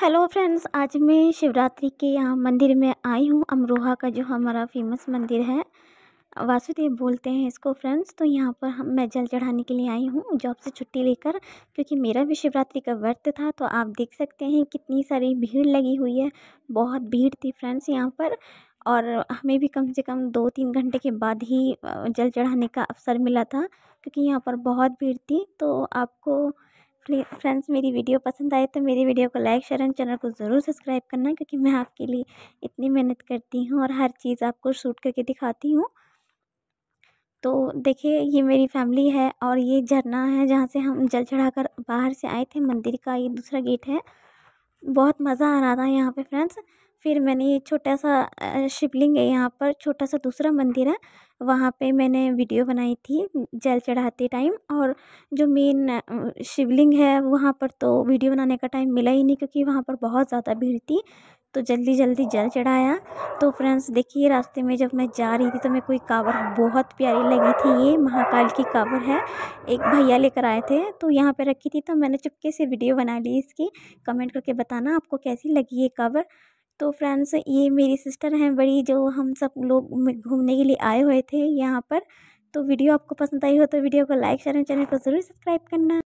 hello friends आज मैं शिवरात्रि के यहाँ मंदिर में आई हूँ अमरोहा का जो हमारा फेमस मंदिर है वासुदेव बोलते हैं इसको फ्रेंड्स तो यहाँ पर हम मैं जल चढ़ाने के लिए आई हूँ जॉब से छुट्टी लेकर क्योंकि मेरा भी शिवरात्रि का व्रत था तो आप देख सकते हैं कितनी सारी भीड़ लगी हुई है बहुत भीड़ थी फ्रेंड्स यहाँ पर और हमें भी कम से कम दो तीन घंटे के बाद ही जल चढ़ाने का अवसर मिला था क्योंकि यहाँ पर बहुत भीड़ थी तो आपको प्लीज़ फ्रेंड्स मेरी वीडियो पसंद आए तो मेरी वीडियो को लाइक शेयर एंड चैनल को ज़रूर सब्सक्राइब करना क्योंकि मैं आपके लिए इतनी मेहनत करती हूँ और हर चीज़ आपको शूट करके दिखाती हूँ तो देखिए ये मेरी फैमिली है और ये झरना है जहाँ से हम जल चढ़ाकर बाहर से आए थे मंदिर का ये दूसरा गेट है बहुत मज़ा आ रहा था यहाँ पे फ्रेंड्स फिर मैंने ये छोटा सा शिवलिंग है यहाँ पर छोटा सा दूसरा मंदिर है वहाँ पे मैंने वीडियो बनाई थी जल चढ़ाते टाइम और जो मेन शिवलिंग है वहाँ पर तो वीडियो बनाने का टाइम मिला ही नहीं क्योंकि वहाँ पर बहुत ज़्यादा भीड़ थी तो जल्दी जल्दी जल चढ़ाया तो फ्रेंड्स देखिए रास्ते में जब मैं जा रही थी तो मेरे को कावर कांवर बहुत प्यारी लगी थी ये महाकाल की कावर है एक भैया लेकर आए थे तो यहाँ पे रखी थी तो मैंने चुपके से वीडियो बना ली इसकी कमेंट करके बताना आपको कैसी लगी ये कावर तो फ्रेंड्स ये मेरी सिस्टर हैं बड़ी जो हम सब लोग घूमने के लिए आए हुए थे यहाँ पर तो वीडियो आपको पसंद आई हो तो वीडियो को लाइक शेयर चैनल को ज़रूर सब्सक्राइब करना